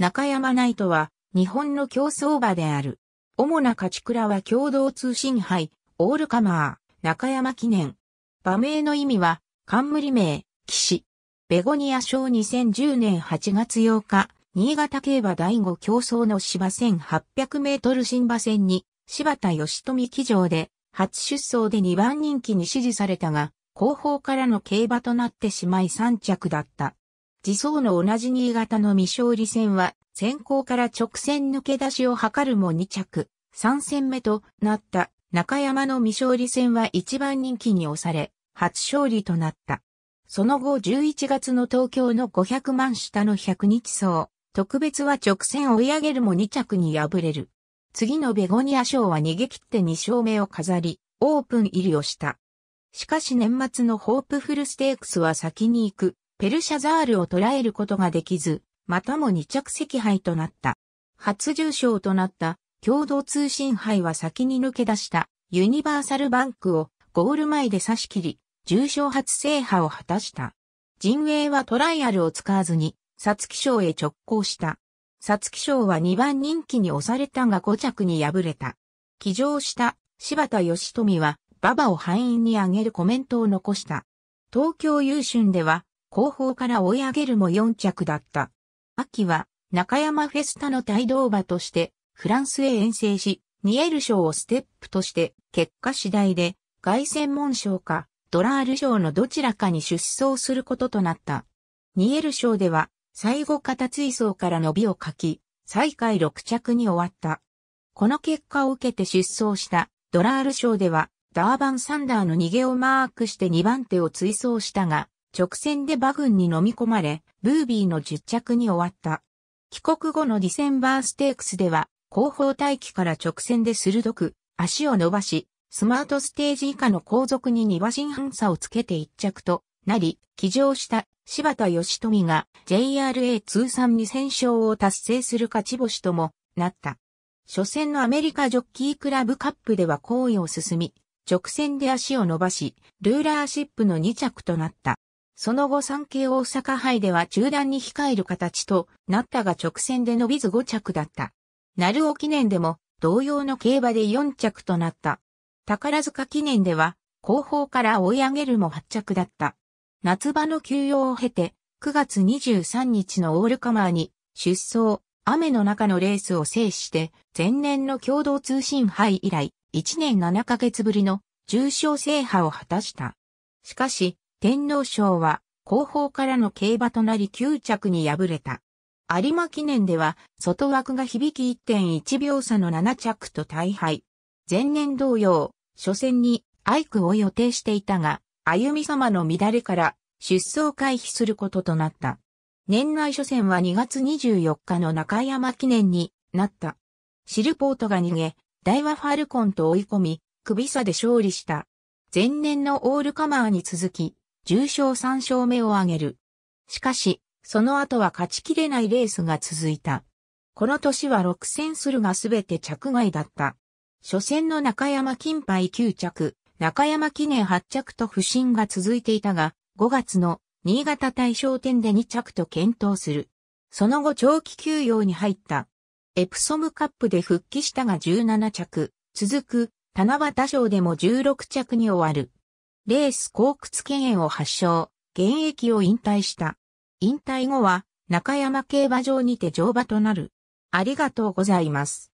中山ナイトは日本の競争馬である。主な勝ち倉は共同通信杯、オールカマー、中山記念。馬名の意味は、冠名、騎士。ベゴニア賞2010年8月8日、新潟競馬第5競争の芝1800メートル新馬戦に、柴田義富騎乗で、初出走で2番人気に支持されたが、後方からの競馬となってしまい3着だった。自走の同じ新潟の未勝利戦は、先行から直線抜け出しを図るも2着、3戦目となった中山の未勝利戦は一番人気に押され、初勝利となった。その後11月の東京の500万下の100日走、特別は直線追い上げるも2着に敗れる。次のベゴニア賞は逃げ切って2勝目を飾り、オープン入りをした。しかし年末のホープフルステークスは先に行くペルシャザールを捉えることができず、またも2着赤杯となった。初重賞となった共同通信杯は先に抜け出したユニバーサルバンクをゴール前で差し切り、重賞初制覇を果たした。陣営はトライアルを使わずに、サツキ賞へ直行した。サツキ賞は2番人気に押されたが5着に敗れた。騎乗した柴田義富は、馬場を敗因に挙げるコメントを残した。東京優春では、後方から追い上げるも4着だった。秋は中山フェスタの帯同馬としてフランスへ遠征し、ニエル賞をステップとして結果次第で凱旋門賞かドラール賞のどちらかに出走することとなった。ニエル賞では最後片追走から伸びをかき、最下位6着に終わった。この結果を受けて出走したドラール賞ではダーバンサンダーの逃げをマークして2番手を追走したが、直線でバグンに飲み込まれ、ブービーの10着に終わった。帰国後のディセンバーステークスでは、後方待機から直線で鋭く足を伸ばし、スマートステージ以下の後続に2馬身半差をつけて1着となり、騎乗した柴田義富が JRA 通算2000勝を達成する勝ち星ともなった。初戦のアメリカジョッキークラブカップでは行為を進み、直線で足を伸ばし、ルーラーシップの2着となった。その後産経大阪杯では中断に控える形となったが直線で伸びず5着だった。鳴尾記念でも同様の競馬で4着となった。宝塚記念では後方から追い上げるも8着だった。夏場の休養を経て9月23日のオールカマーに出走、雨の中のレースを制して前年の共同通信杯以来1年7ヶ月ぶりの重賞制覇を果たした。しかし、天皇賞は後方からの競馬となり9着に敗れた。有馬記念では外枠が響き1.1秒差の7着と大敗。前年同様、初戦にアイクを予定していたが、歩み様の乱れから出走回避することとなった。年内初戦は2月24日の中山記念になった。シルポートが逃げ、大和ファルコンと追い込み、首差で勝利した。前年のオールカマーに続き、重賞3勝目を挙げる。しかし、その後は勝ちきれないレースが続いた。この年は6戦するがすべて着外だった。初戦の中山金杯9着、中山記念8着と不振が続いていたが、5月の新潟大賞典で2着と検討する。その後長期休養に入った。エプソムカップで復帰したが17着、続く、七夕賞でも16着に終わる。レース後屈権炎を発症、現役を引退した。引退後は中山競馬場にて乗馬となる。ありがとうございます。